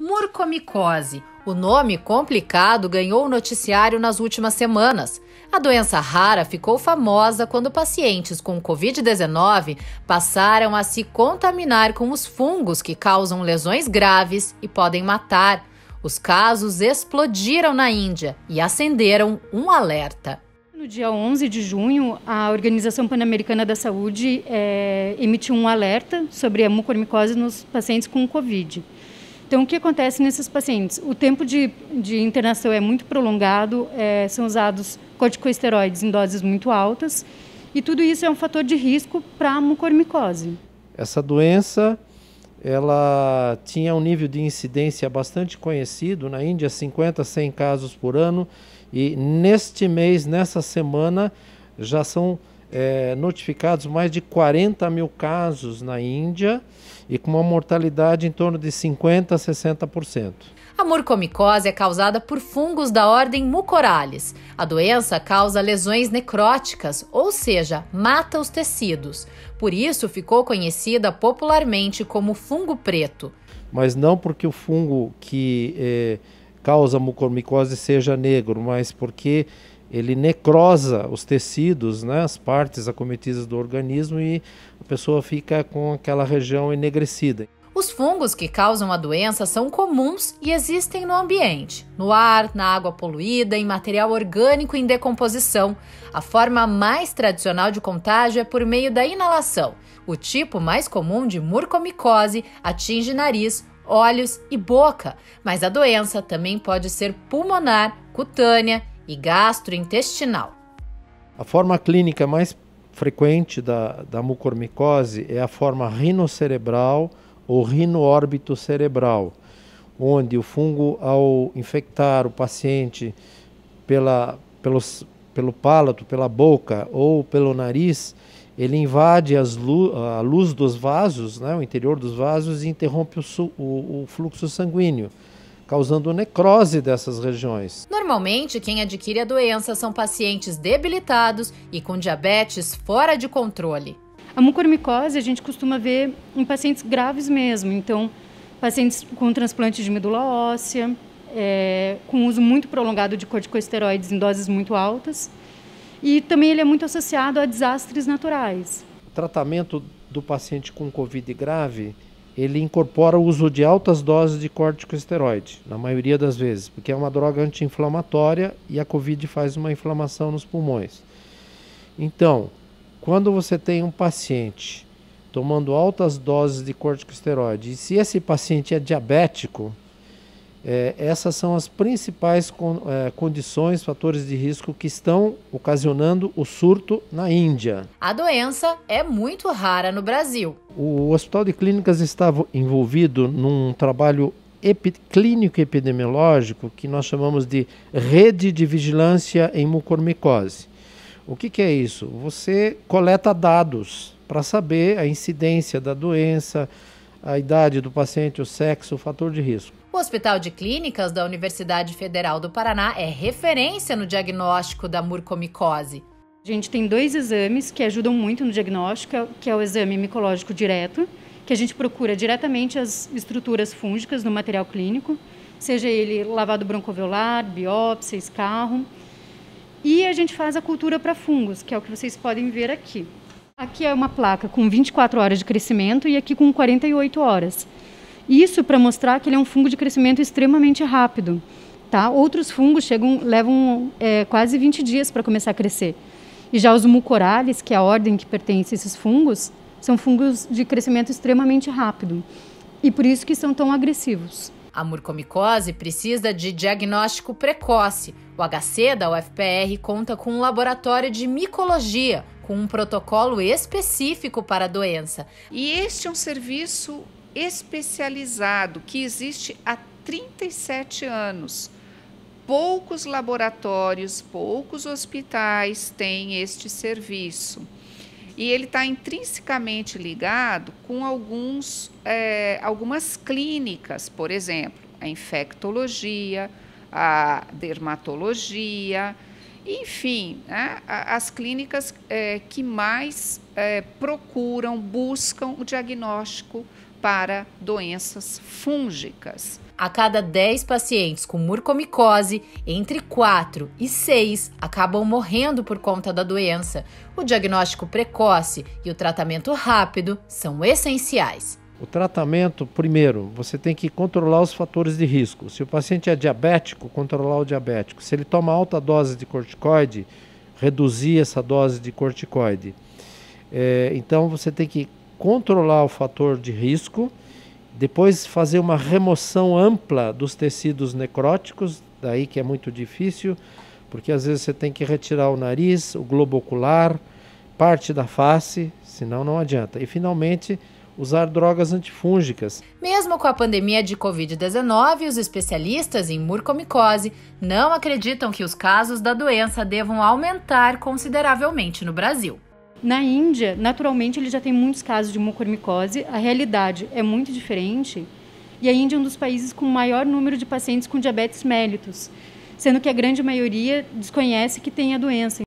Murcomicose. O nome complicado ganhou noticiário nas últimas semanas. A doença rara ficou famosa quando pacientes com Covid-19 passaram a se contaminar com os fungos que causam lesões graves e podem matar. Os casos explodiram na Índia e acenderam um alerta. No dia 11 de junho, a Organização Pan-Americana da Saúde é, emitiu um alerta sobre a mucormicose nos pacientes com Covid. Então, o que acontece nesses pacientes? O tempo de, de internação é muito prolongado, é, são usados corticosteroides em doses muito altas, e tudo isso é um fator de risco para a mucormicose. Essa doença ela tinha um nível de incidência bastante conhecido na Índia, 50 a 100 casos por ano, e neste mês, nessa semana, já são é, notificados mais de 40 mil casos na Índia e com uma mortalidade em torno de 50% a 60%. A murcomicose é causada por fungos da ordem Mucorales. A doença causa lesões necróticas, ou seja, mata os tecidos. Por isso ficou conhecida popularmente como fungo preto. Mas não porque o fungo que é, causa mucormicose seja negro, mas porque ele necrosa os tecidos, né, as partes acometidas do organismo e a pessoa fica com aquela região enegrecida. Os fungos que causam a doença são comuns e existem no ambiente, no ar, na água poluída, em material orgânico em decomposição. A forma mais tradicional de contágio é por meio da inalação. O tipo mais comum de murcomicose atinge nariz, olhos e boca, mas a doença também pode ser pulmonar, cutânea e gastrointestinal. A forma clínica mais frequente da, da mucormicose é a forma rinocerebral ou rinoórbito cerebral, onde o fungo, ao infectar o paciente pela, pelos, pelo palato, pela boca ou pelo nariz, ele invade lu a luz dos vasos, né, o interior dos vasos, e interrompe o, o, o fluxo sanguíneo causando necrose dessas regiões. Normalmente, quem adquire a doença são pacientes debilitados e com diabetes fora de controle. A mucormicose a gente costuma ver em pacientes graves mesmo, então pacientes com transplante de medula óssea, é, com uso muito prolongado de corticosteroides em doses muito altas. E também ele é muito associado a desastres naturais. O tratamento do paciente com Covid grave ele incorpora o uso de altas doses de corticosteroide, na maioria das vezes, porque é uma droga anti-inflamatória e a Covid faz uma inflamação nos pulmões. Então, quando você tem um paciente tomando altas doses de corticosteroide, e se esse paciente é diabético, é, essas são as principais con, é, condições, fatores de risco que estão ocasionando o surto na Índia. A doença é muito rara no Brasil. O Hospital de Clínicas estava envolvido num trabalho epi, clínico epidemiológico que nós chamamos de rede de vigilância em mucormicose. O que, que é isso? Você coleta dados para saber a incidência da doença, a idade do paciente, o sexo, o fator de risco. O Hospital de Clínicas da Universidade Federal do Paraná é referência no diagnóstico da murcomicose. A gente tem dois exames que ajudam muito no diagnóstico, que é o exame micológico direto, que a gente procura diretamente as estruturas fúngicas no material clínico, seja ele lavado broncoviolar, biópsia, escarro. E a gente faz a cultura para fungos, que é o que vocês podem ver aqui. Aqui é uma placa com 24 horas de crescimento e aqui com 48 horas. Isso para mostrar que ele é um fungo de crescimento extremamente rápido. Tá? Outros fungos chegam, levam é, quase 20 dias para começar a crescer. E já os mucorales, que é a ordem que pertence a esses fungos, são fungos de crescimento extremamente rápido. E por isso que são tão agressivos. A murcomicose precisa de diagnóstico precoce. O HC da UFPR conta com um laboratório de micologia, com um protocolo específico para a doença. E este é um serviço especializado que existe há 37 anos. Poucos laboratórios, poucos hospitais têm este serviço. E ele está intrinsecamente ligado com alguns, é, algumas clínicas, por exemplo, a infectologia, a dermatologia, enfim, né, as clínicas é, que mais é, procuram, buscam o diagnóstico para doenças fúngicas. A cada 10 pacientes com murcomicose, entre 4 e 6 acabam morrendo por conta da doença. O diagnóstico precoce e o tratamento rápido são essenciais. O tratamento, primeiro, você tem que controlar os fatores de risco. Se o paciente é diabético, controlar o diabético. Se ele toma alta dose de corticoide, reduzir essa dose de corticoide. É, então você tem que controlar o fator de risco, depois fazer uma remoção ampla dos tecidos necróticos, daí que é muito difícil, porque às vezes você tem que retirar o nariz, o globo ocular, parte da face, senão não adianta. E finalmente, usar drogas antifúngicas. Mesmo com a pandemia de Covid-19, os especialistas em murcomicose não acreditam que os casos da doença devam aumentar consideravelmente no Brasil. Na Índia, naturalmente, ele já tem muitos casos de mucormicose, a realidade é muito diferente, e a Índia é um dos países com maior número de pacientes com diabetes mellitus, sendo que a grande maioria desconhece que tem a doença.